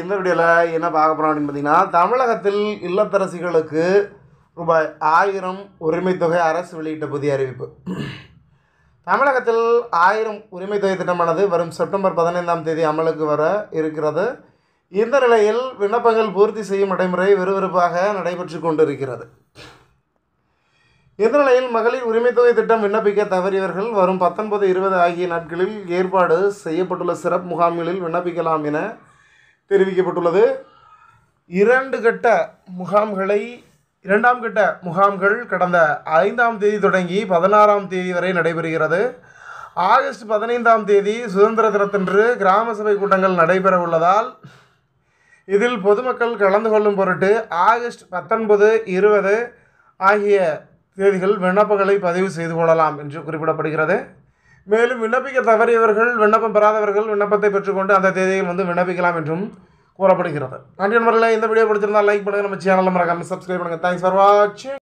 இந்த வீடியோவில் என்ன பார்க்க போகிறோம் அப்படின்னு பார்த்தீங்கன்னா தமிழகத்தில் இல்லத்தரசிகளுக்கு ரூபாய் ஆயிரம் உரிமை தொகை அரசு வெளியிட்ட புதிய அறிவிப்பு தமிழகத்தில் ஆயிரம் உரிமை தொகை திட்டமானது வரும் செப்டம்பர் பதினைந்தாம் தேதி அமலுக்கு வர இருக்கிறது இந்த நிலையில் விண்ணப்பங்கள் பூர்த்தி செய்யும் நடைமுறை விறுவிறுப்பாக நடைபெற்று கொண்டிருக்கிறது இந்த நிலையில் மகளிர் உரிமைத்தொகை திட்டம் விண்ணப்பிக்க தவறியவர்கள் வரும் பத்தொன்பது இருபது ஆகிய நாட்களில் ஏற்பாடு செய்யப்பட்டுள்ள சிறப்பு முகாம்களில் விண்ணப்பிக்கலாம் என தெரிவிக்கப்பட்டுள்ளது இரண்டு கட்ட முகாம்களை இரண்டாம் கட்ட முகாம்கள் கடந்த ஐந்தாம் தேதி தொடங்கி பதினாறாம் தேதி வரை நடைபெறுகிறது ஆகஸ்ட் பதினைந்தாம் தேதி சுதந்திர தினத்தன்று கிராம சபை கூட்டங்கள் நடைபெற உள்ளதால் இதில் பொதுமக்கள் கலந்து கொள்ளும் பொருட்டு ஆகஸ்ட் பத்தொன்பது இருபது ஆகிய தேதிகள் விண்ணப்பங்களை பதிவு செய்து கொள்ளலாம் என்று குறிப்பிடப்படுகிறது மேலும் விண்ணப்பிக்க தவறியவர்கள் விண்ணப்பம் பெறாதவர்கள் விண்ணப்பத்தை பெற்றுக்கொண்டு அந்த தேதியில் வந்து விண்ணப்பிக்கலாம் என்றும் கூறப்படுகிறது நன்றி நண்பர்களே இந்த வீடியோ பிடிச்சிருந்தால் லைக் பண்ணுங்கள் நம்ம சேனலில் மறக்காமல் சப்ஸ்கிரைப் பண்ணுங்கள் தேங்க்ஸ் ஃபார் வாட்சிங்